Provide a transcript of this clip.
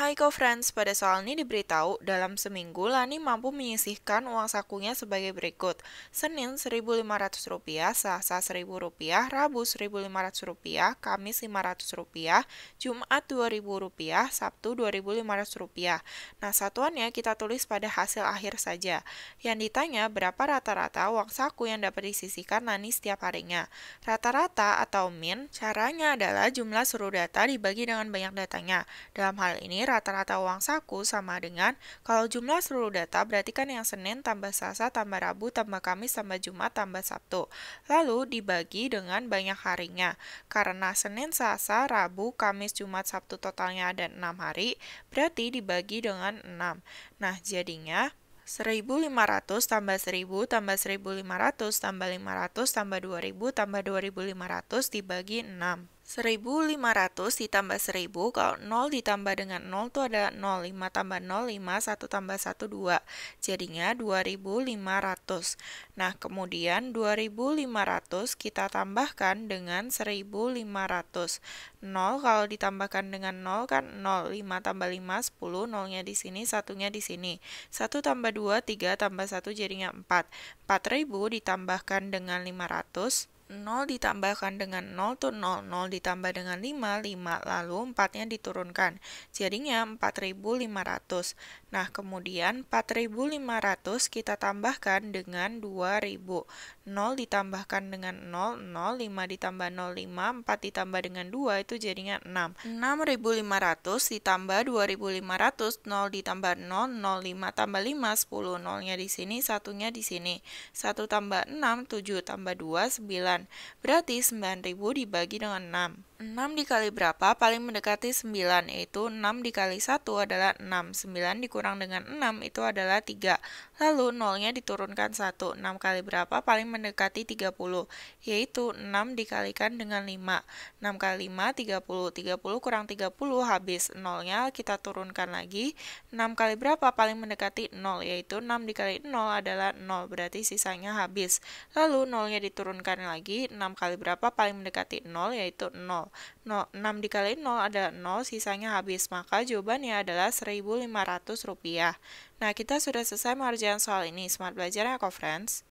Hai friends, pada soal ini diberitahu dalam seminggu Lani mampu menyisihkan uang sakunya sebagai berikut. Senin Rp1.500, Selasa Rp1.000, Rabu Rp1.500, Kamis Rp500, Jumat Rp2.000, Sabtu Rp2.500. Nah, satuannya kita tulis pada hasil akhir saja. Yang ditanya berapa rata-rata uang saku yang dapat disisihkan Lani setiap harinya. Rata-rata atau min, caranya adalah jumlah seluruh data dibagi dengan banyak datanya. Dalam hal ini, rata-rata uang saku sama dengan kalau jumlah seluruh data berarti kan yang Senin tambah Selasa tambah Rabu tambah Kamis tambah Jumat tambah Sabtu. Lalu dibagi dengan banyak harinya. Karena Senin, Selasa, Rabu, Kamis, Jumat, Sabtu totalnya ada enam hari, berarti dibagi dengan enam Nah, jadinya 1500 tambah 1000 tambah 1500 tambah 500 tambah 2000 tambah 2500 dibagi 6. 1500 ditambah 1000, kalau 0 ditambah dengan 0 itu ada 05 tambah 05 1 tambah 1, 2. Jadinya 2500. Nah, kemudian 2500 kita tambahkan dengan 1500. 0 kalau ditambahkan dengan 0 kan 0, 5 tambah 5, 10, 0-nya di sini, 1-nya di sini. 1 tambah 2, 3 tambah 1 jadinya 4. 4000 ditambahkan dengan 500, 0 ditambahkan dengan 0 tuh 0, 0 ditambah dengan 5, 5, lalu 4-nya diturunkan. Jadinya 4500. Nah, kemudian 4500 kita tambahkan dengan 2000. 0 ditambahkan dengan 0, 0, 5 ditambah 0, 5, 4 ditambah dengan 2 itu jadinya 6. 6500 ditambah 2500, 0 ditambah 0, 0, 5 tambah 5, 10, 0-nya di sini, 1nya di sini. 1 tambah 6, 7 tambah 2, 9. Berarti 9.000 dibagi dengan 6. 6 dikali berapa paling mendekati 9, yaitu 6 dikali 1 adalah 6, 9 dikurang dengan 6 itu adalah 3, lalu 0-nya diturunkan 1, 6 kali berapa paling mendekati 30, yaitu 6 dikalikan dengan 5, 6 kali 5, 30, 30 kurang 30 habis, 0-nya kita turunkan lagi, 6 kali berapa paling mendekati 0, yaitu 6 dikali 0 adalah 0, berarti sisanya habis, lalu 0-nya diturunkan lagi, 6 kali berapa paling mendekati 0, yaitu 0. 0. 6 dikali 0 adalah 0, sisanya habis. Maka jawabannya adalah Rp1.500. Nah, kita sudah selesai mengerjakan soal ini. Smart belajar ya, friends.